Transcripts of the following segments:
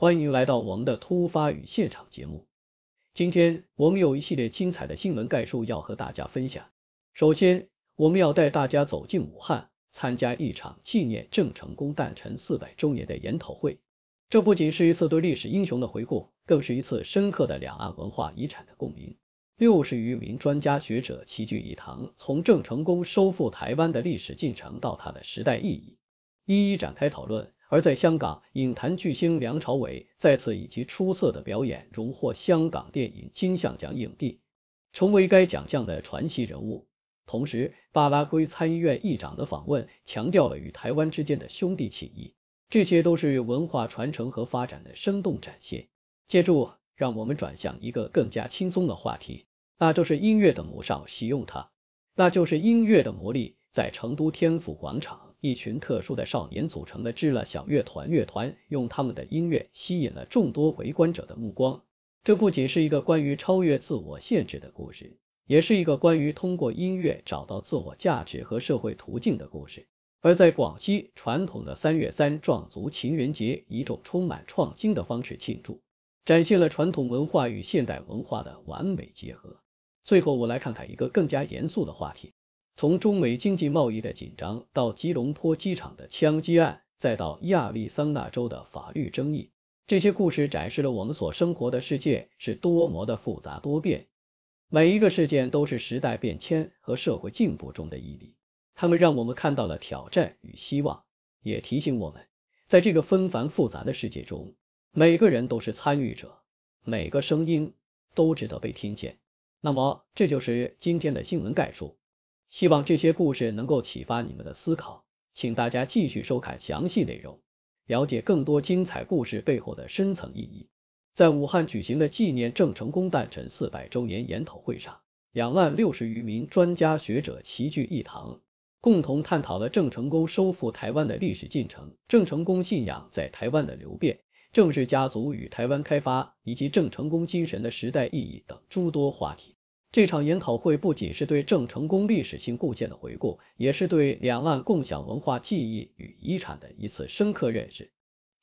欢迎来到我们的突发与现场节目。今天我们有一系列精彩的新闻概述要和大家分享。首先，我们要带大家走进武汉，参加一场纪念郑成功诞辰四百周年的研讨会。这不仅是一次对历史英雄的回顾，更是一次深刻的两岸文化遗产的共鸣。六十余名专家学者齐聚一堂，从郑成功收复台湾的历史进程到他的时代意义，一一展开讨论。而在香港影坛巨星梁朝伟再次以其出色的表演荣获香港电影金像奖影帝，成为该奖项的传奇人物。同时，巴拉圭参议院议长的访问强调了与台湾之间的兄弟情谊，这些都是文化传承和发展的生动展现。借助，让我们转向一个更加轻松的话题，那就是音乐的魔少喜用它，那就是音乐的魔力，在成都天府广场。一群特殊的少年组成的稚乐小乐团，乐团用他们的音乐吸引了众多围观者的目光。这不仅是一个关于超越自我限制的故事，也是一个关于通过音乐找到自我价值和社会途径的故事。而在广西传统的三月三壮族情人节，以一种充满创新的方式庆祝，展现了传统文化与现代文化的完美结合。最后，我来看看一个更加严肃的话题。从中美经济贸易的紧张，到吉隆坡机场的枪击案，再到亚利桑那州的法律争议，这些故事展示了我们所生活的世界是多么的复杂多变。每一个事件都是时代变迁和社会进步中的一笔，它们让我们看到了挑战与希望，也提醒我们，在这个纷繁复杂的世界中，每个人都是参与者，每个声音都值得被听见。那么，这就是今天的新闻概述。希望这些故事能够启发你们的思考，请大家继续收看详细内容，了解更多精彩故事背后的深层意义。在武汉举行的纪念郑成功诞辰四百周年研讨会上，两万六十余名专家学者齐聚一堂，共同探讨了郑成功收复台湾的历史进程、郑成功信仰在台湾的流变、郑氏家族与台湾开发以及郑成功精神的时代意义等诸多话题。这场研讨会不仅是对郑成功历史性贡献的回顾，也是对两岸共享文化记忆与遗产的一次深刻认识。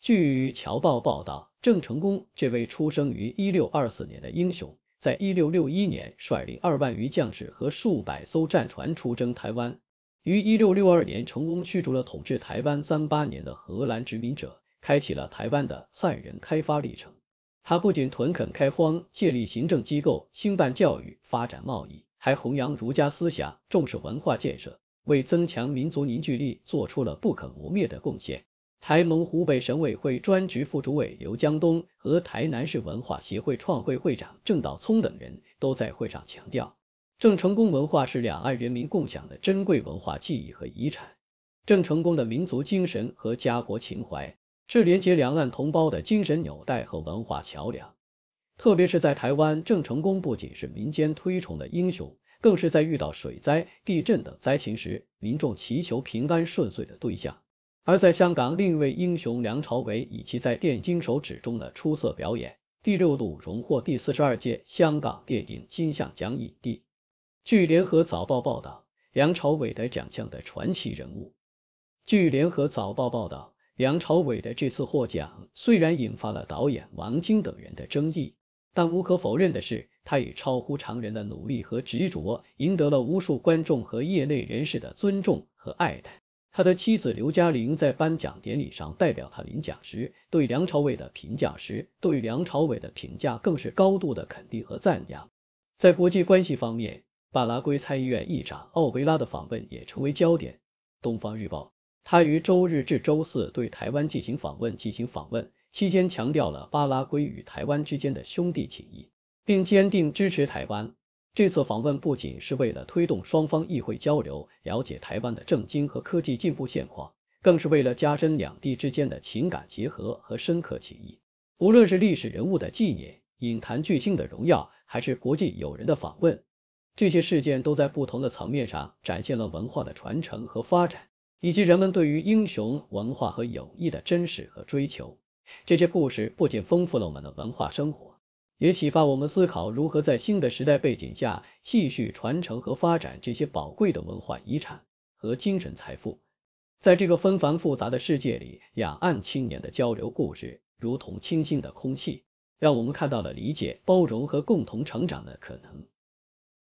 据《侨报》报道，郑成功这位出生于1624年的英雄，在1661年率领二万余将士和数百艘战船出征台湾，于1662年成功驱逐了统治台湾三八年的荷兰殖民者，开启了台湾的汉人开发历程。他不仅屯垦开荒、建立行政机构、兴办教育、发展贸易，还弘扬儒家思想、重视文化建设，为增强民族凝聚力做出了不可磨灭的贡献。台盟湖北省委会专职副主委刘江东和台南市文化协会创会会长郑道聪等人都在会上强调，郑成功文化是两岸人民共享的珍贵文化记忆和遗产，郑成功的民族精神和家国情怀。是连接两岸同胞的精神纽带和文化桥梁，特别是在台湾，郑成功不仅是民间推崇的英雄，更是在遇到水灾、地震等灾情时，民众祈求平安顺遂的对象。而在香港，另一位英雄梁朝伟，以其在《电金手指》中的出色表演，第六度荣获第四十二届香港电影金像奖影帝。据联合早报报道，梁朝伟得奖项的传奇人物。据联合早报报道。梁朝伟的这次获奖虽然引发了导演王晶等人的争议，但无可否认的是，他以超乎常人的努力和执着，赢得了无数观众和业内人士的尊重和爱戴。他的妻子刘嘉玲在颁奖典礼上代表他领奖时，对梁朝伟的评价时对梁朝伟的评价更是高度的肯定和赞扬。在国际关系方面，巴拉圭参议院议长奥维拉的访问也成为焦点。东方日报。他于周日至周四对台湾进行访问。进行访问期间，强调了巴拉圭与台湾之间的兄弟情谊，并坚定支持台湾。这次访问不仅是为了推动双方议会交流，了解台湾的政经和科技进步现况，更是为了加深两地之间的情感结合和深刻情谊。无论是历史人物的纪念、影坛巨星的荣耀，还是国际友人的访问，这些事件都在不同的层面上展现了文化的传承和发展。以及人们对于英雄文化和友谊的珍视和追求，这些故事不仅丰富了我们的文化生活，也启发我们思考如何在新的时代背景下继续传承和发展这些宝贵的文化遗产和精神财富。在这个纷繁复杂的世界里，两岸青年的交流故事如同清新的空气，让我们看到了理解、包容和共同成长的可能。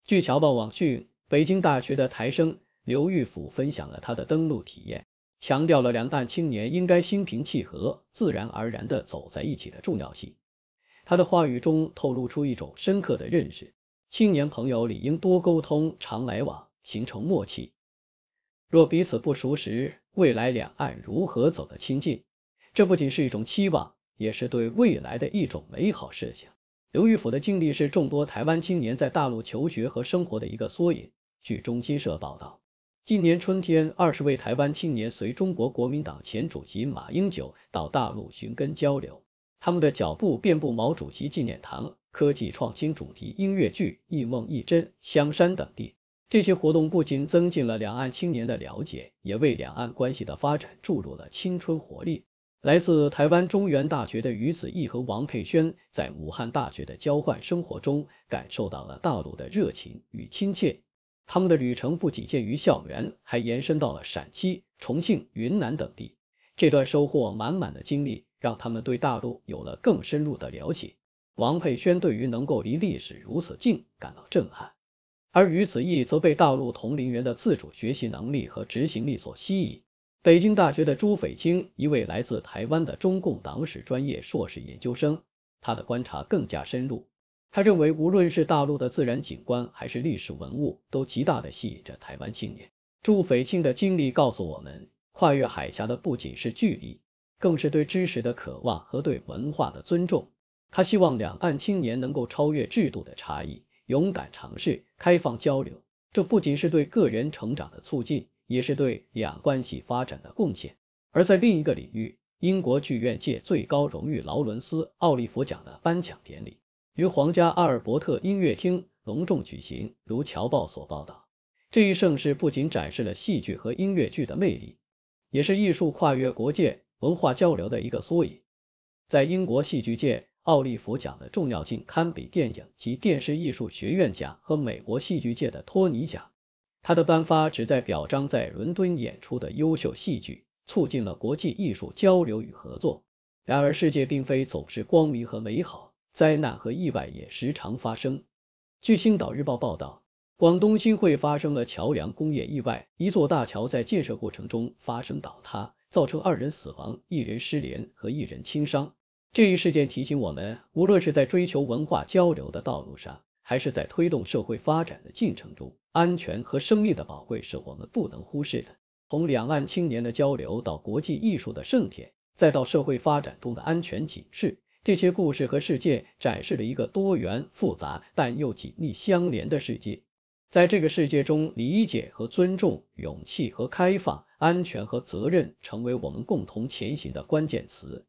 据侨报网讯，北京大学的台生。刘玉甫分享了他的登陆体验，强调了两弹青年应该心平气和、自然而然地走在一起的重要性。他的话语中透露出一种深刻的认识：青年朋友理应多沟通、常来往，形成默契。若彼此不熟识，未来两岸如何走得亲近？这不仅是一种期望，也是对未来的一种美好设想。刘玉甫的经历是众多台湾青年在大陆求学和生活的一个缩影。据中新社报道。今年春天，二十位台湾青年随中国国民党前主席马英九到大陆寻根交流，他们的脚步遍布毛主席纪念堂、科技创新主题音乐剧《一梦一真》、香山等地。这些活动不仅增进了两岸青年的了解，也为两岸关系的发展注入了青春活力。来自台湾中原大学的于子毅和王佩轩在武汉大学的交换生活中，感受到了大陆的热情与亲切。他们的旅程不仅限于校园，还延伸到了陕西、重庆、云南等地。这段收获满满的经历，让他们对大陆有了更深入的了解。王佩轩对于能够离历史如此近感到震撼，而于子义则被大陆同龄人的自主学习能力和执行力所吸引。北京大学的朱斐清，一位来自台湾的中共党史专业硕士研究生，他的观察更加深入。他认为，无论是大陆的自然景观还是历史文物，都极大的吸引着台湾青年。驻斐庆的经历告诉我们，跨越海峡的不仅是距离，更是对知识的渴望和对文化的尊重。他希望两岸青年能够超越制度的差异，勇敢尝试开放交流。这不仅是对个人成长的促进，也是对两关系发展的贡献。而在另一个领域，英国剧院界最高荣誉劳伦斯·奥利弗奖的颁奖典礼。于皇家阿尔伯特音乐厅隆重举行。如《侨报》所报道，这一盛事不仅展示了戏剧和音乐剧的魅力，也是艺术跨越国界、文化交流的一个缩影。在英国戏剧界，奥利弗奖的重要性堪比电影及电视艺术学院奖和美国戏剧界的托尼奖。他的颁发旨在表彰在伦敦演出的优秀戏剧，促进了国际艺术交流与合作。然而，世界并非总是光明和美好。灾难和意外也时常发生。据《星岛日报》报道，广东新会发生了桥梁工业意外，一座大桥在建设过程中发生倒塌，造成二人死亡、一人失联和一人轻伤。这一事件提醒我们，无论是在追求文化交流的道路上，还是在推动社会发展的进程中，安全和生命的宝贵是我们不能忽视的。从两岸青年的交流到国际艺术的盛典，再到社会发展中的安全警示。这些故事和事件展示了一个多元、复杂但又紧密相连的世界。在这个世界中，理解和尊重、勇气和开放、安全和责任成为我们共同前行的关键词。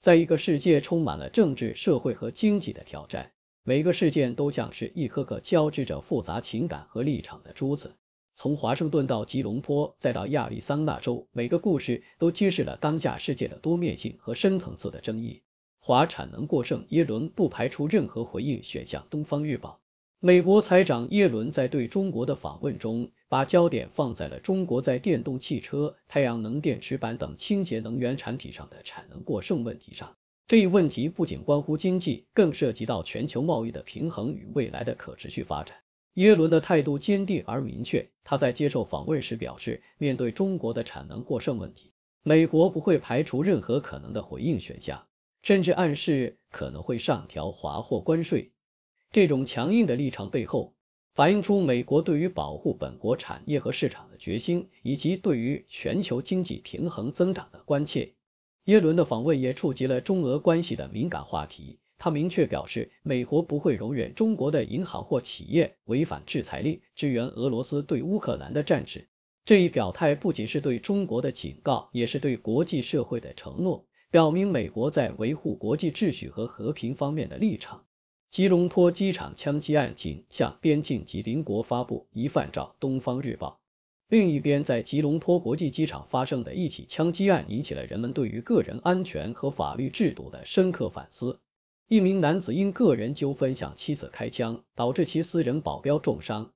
在一个世界充满了政治、社会和经济的挑战，每个事件都像是一颗颗交织着复杂情感和立场的珠子。从华盛顿到吉隆坡再到亚利桑那州，每个故事都揭示了当下世界的多面性和深层次的争议。华产能过剩，耶伦不排除任何回应选项。东方日报，美国财长耶伦在对中国的访问中，把焦点放在了中国在电动汽车、太阳能电池板等清洁能源产品上的产能过剩问题上。这一问题不仅关乎经济，更涉及到全球贸易的平衡与未来的可持续发展。耶伦的态度坚定而明确，他在接受访问时表示，面对中国的产能过剩问题，美国不会排除任何可能的回应选项。甚至暗示可能会上调华货关税，这种强硬的立场背后反映出美国对于保护本国产业和市场的决心，以及对于全球经济平衡增长的关切。耶伦的访问也触及了中俄关系的敏感话题，他明确表示，美国不会容忍中国的银行或企业违反制裁令，支援俄罗斯对乌克兰的战事。这一表态不仅是对中国的警告，也是对国际社会的承诺。表明美国在维护国际秩序和和平方面的立场。吉隆坡机场枪击案仅向边境及邻国发布疑犯照。东方日报。另一边，在吉隆坡国际机场发生的一起枪击案，引起了人们对于个人安全和法律制度的深刻反思。一名男子因个人纠纷向妻子开枪，导致其私人保镖重伤。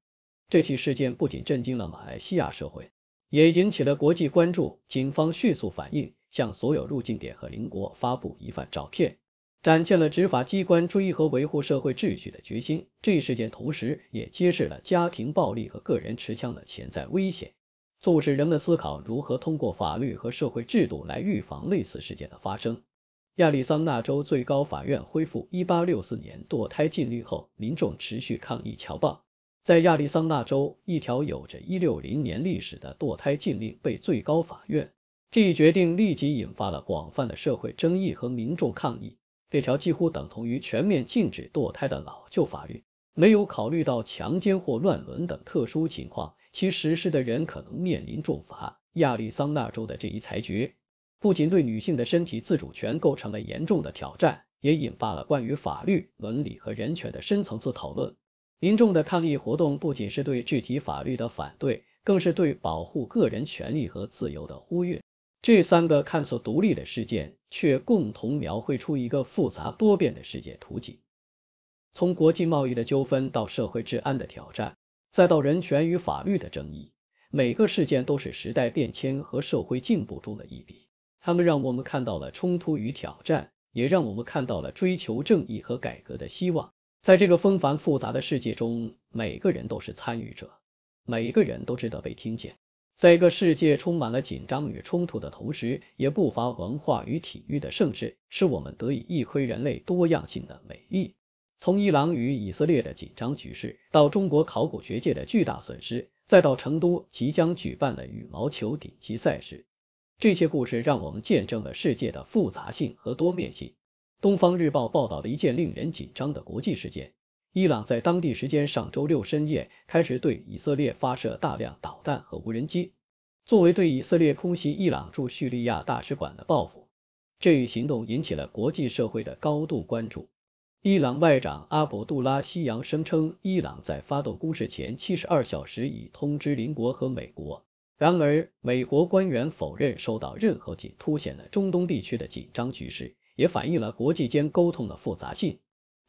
这起事件不仅震惊了马来西亚社会，也引起了国际关注。警方迅速反应。向所有入境点和邻国发布疑犯照片，展现了执法机关追和维护社会秩序的决心。这一事件同时也揭示了家庭暴力和个人持枪的潜在危险，促使人们思考如何通过法律和社会制度来预防类似事件的发生。亚利桑那州最高法院恢复1864年堕胎禁令后，民众持续抗议。侨报在亚利桑那州，一条有着160年历史的堕胎禁令被最高法院。这一决定立即引发了广泛的社会争议和民众抗议。这条几乎等同于全面禁止堕胎的老旧法律，没有考虑到强奸或乱伦等特殊情况，其实施的人可能面临重罚。亚利桑那州的这一裁决不仅对女性的身体自主权构成了严重的挑战，也引发了关于法律伦理和人权的深层次讨论。民众的抗议活动不仅是对具体法律的反对，更是对保护个人权利和自由的呼吁。这三个看似独立的事件，却共同描绘出一个复杂多变的世界图景。从国际贸易的纠纷到社会治安的挑战，再到人权与法律的争议，每个事件都是时代变迁和社会进步中的一笔。它们让我们看到了冲突与挑战，也让我们看到了追求正义和改革的希望。在这个纷繁复杂的世界中，每个人都是参与者，每个人都值得被听见。在一个世界充满了紧张与冲突的同时，也不乏文化与体育的盛世，使我们得以一窥人类多样性的美丽。从伊朗与以色列的紧张局势，到中国考古学界的巨大损失，再到成都即将举办的羽毛球顶级赛事，这些故事让我们见证了世界的复杂性和多面性。《东方日报》报道了一件令人紧张的国际事件。伊朗在当地时间上周六深夜开始对以色列发射大量导弹和无人机，作为对以色列空袭伊朗驻叙利亚大使馆的报复。这一行动引起了国际社会的高度关注。伊朗外长阿卜杜拉希扬声称，伊朗在发动攻势前七十二小时已通知邻国和美国。然而，美国官员否认收到任何紧，凸显了中东地区的紧张局势，也反映了国际间沟通的复杂性。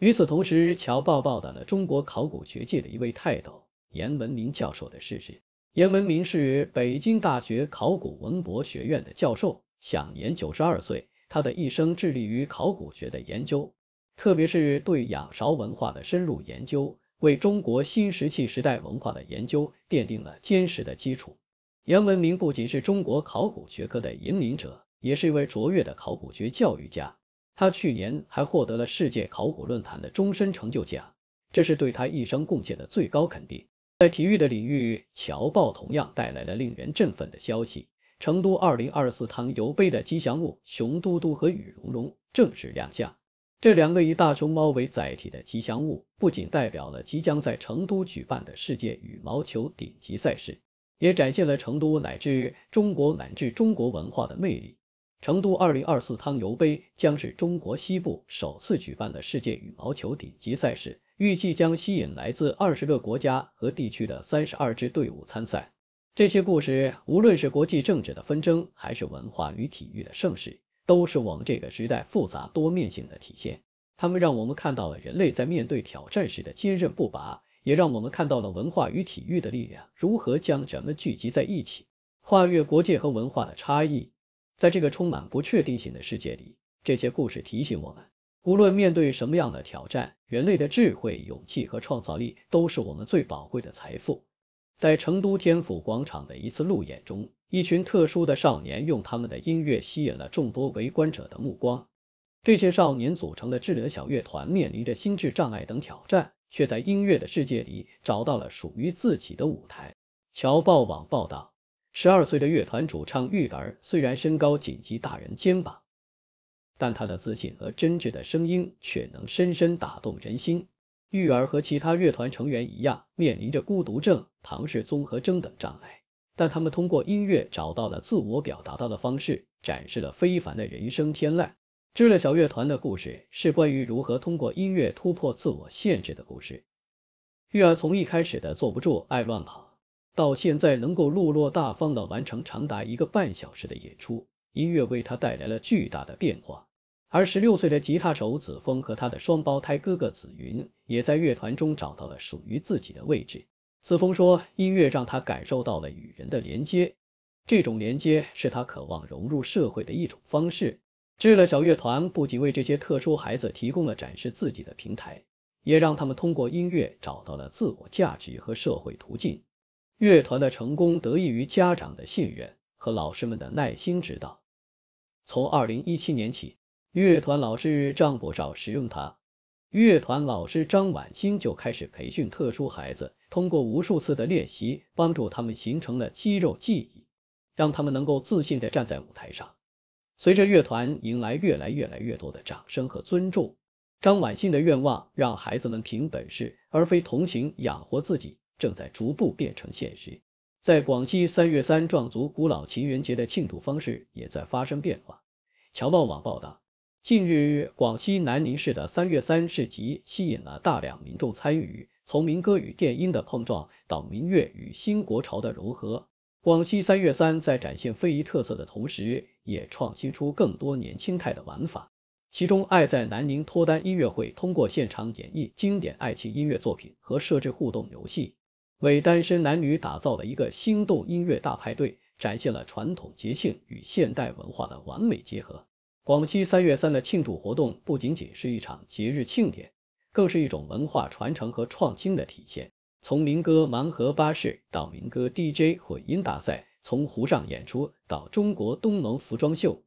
与此同时，乔报报道了中国考古学界的一位泰斗——严文明教授的逝世。严文明是北京大学考古文博学院的教授，享年九十二岁。他的一生致力于考古学的研究，特别是对仰韶文化的深入研究，为中国新石器时代文化的研究奠定了坚实的基础。严文明不仅是中国考古学科的引领者，也是一位卓越的考古学教育家。他去年还获得了世界考古论坛的终身成就奖，这是对他一生贡献的最高肯定。在体育的领域，侨报同样带来了令人振奋的消息：成都2024汤尤杯的吉祥物熊嘟嘟和羽绒绒正式亮相。这两个以大熊猫为载体的吉祥物，不仅代表了即将在成都举办的世界羽毛球顶级赛事，也展现了成都乃至中国乃至中国文化的魅力。成都二零二四汤尤杯将是中国西部首次举办的世界羽毛球顶级赛事，预计将吸引来自二十个国家和地区的三十二支队伍参赛。这些故事，无论是国际政治的纷争，还是文化与体育的盛世，都是我们这个时代复杂多面性的体现。它们让我们看到了人类在面对挑战时的坚韧不拔，也让我们看到了文化与体育的力量如何将人们聚集在一起，跨越国界和文化的差异。在这个充满不确定性的世界里，这些故事提醒我们，无论面对什么样的挑战，人类的智慧、勇气和创造力都是我们最宝贵的财富。在成都天府广场的一次路演中，一群特殊的少年用他们的音乐吸引了众多围观者的目光。这些少年组成的智能小乐团，面临着心智障碍等挑战，却在音乐的世界里找到了属于自己的舞台。侨报网报道。十二岁的乐团主唱玉儿虽然身高仅及大人肩膀，但她的自信和真挚的声音却能深深打动人心。玉儿和其他乐团成员一样，面临着孤独症、唐氏综合征等障碍，但他们通过音乐找到了自我表达到的方式，展示了非凡的人生天籁。知了小乐团的故事是关于如何通过音乐突破自我限制的故事。玉儿从一开始的坐不住、爱乱跑。到现在能够落落大方的完成长达一个半小时的演出，音乐为他带来了巨大的变化。而十六岁的吉他手子峰和他的双胞胎哥哥子云，也在乐团中找到了属于自己的位置。子峰说：“音乐让他感受到了与人的连接，这种连接是他渴望融入社会的一种方式。”智乐小乐团不仅为这些特殊孩子提供了展示自己的平台，也让他们通过音乐找到了自我价值和社会途径。乐团的成功得益于家长的信任和老师们的耐心指导。从二零一七年起，乐团老师张博照使用它。乐团老师张婉欣就开始培训特殊孩子，通过无数次的练习，帮助他们形成了肌肉记忆，让他们能够自信地站在舞台上。随着乐团迎来越来越来越多的掌声和尊重，张婉欣的愿望让孩子们凭本事而非同情养活自己。正在逐步变成现实。在广西三月三壮族古老情人节的庆祝方式也在发生变化。侨报网报道，近日，广西南宁市的三月三市集吸引了大量民众参与，从民歌与电音的碰撞到民乐与新国潮的融合，广西三月三在展现非遗特色的同时，也创新出更多年轻态的玩法。其中，“爱在南宁脱单音乐会”通过现场演绎经典爱情音乐作品和设置互动游戏。为单身男女打造了一个心动音乐大派对，展现了传统节庆与现代文化的完美结合。广西三月三的庆祝活动不仅仅是一场节日庆典，更是一种文化传承和创新的体现。从民歌盲盒巴士到民歌 DJ 混音大赛，从湖上演出到中国东盟服装秀、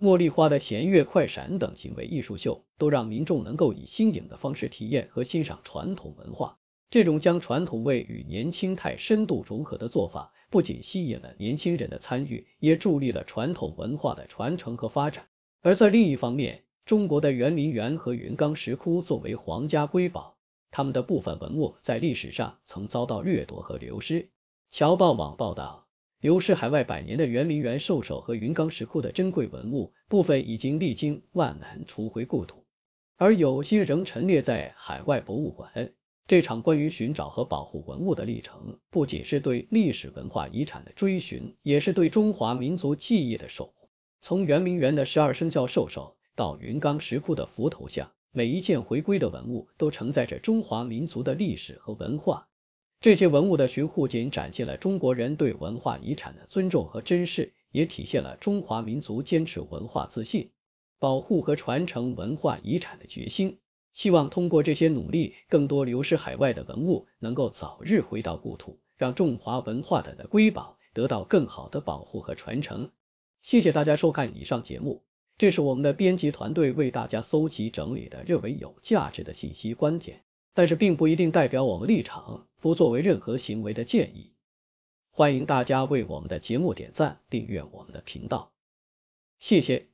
茉莉花的弦乐快闪等行为艺术秀，都让民众能够以新颖的方式体验和欣赏传统文化。这种将传统味与年轻态深度融合的做法，不仅吸引了年轻人的参与，也助力了传统文化的传承和发展。而在另一方面，中国的圆明园和云冈石窟作为皇家瑰宝，他们的部分文物在历史上曾遭到掠夺和流失。侨报网报道，流失海外百年的圆明园兽首和云冈石窟的珍贵文物，部分已经历经万难重回故土，而有些仍陈列在海外博物馆。这场关于寻找和保护文物的历程，不仅是对历史文化遗产的追寻，也是对中华民族记忆的守护。从圆明园的十二生肖兽首到云冈石窟的佛头像，每一件回归的文物都承载着中华民族的历史和文化。这些文物的寻护，仅展现了中国人对文化遗产的尊重和珍视，也体现了中华民族坚持文化自信、保护和传承文化遗产的决心。希望通过这些努力，更多流失海外的文物能够早日回到故土，让中华文化的瑰宝得到更好的保护和传承。谢谢大家收看以上节目，这是我们的编辑团队为大家搜集整理的认为有价值的信息观点，但是并不一定代表我们立场，不作为任何行为的建议。欢迎大家为我们的节目点赞、订阅我们的频道，谢谢。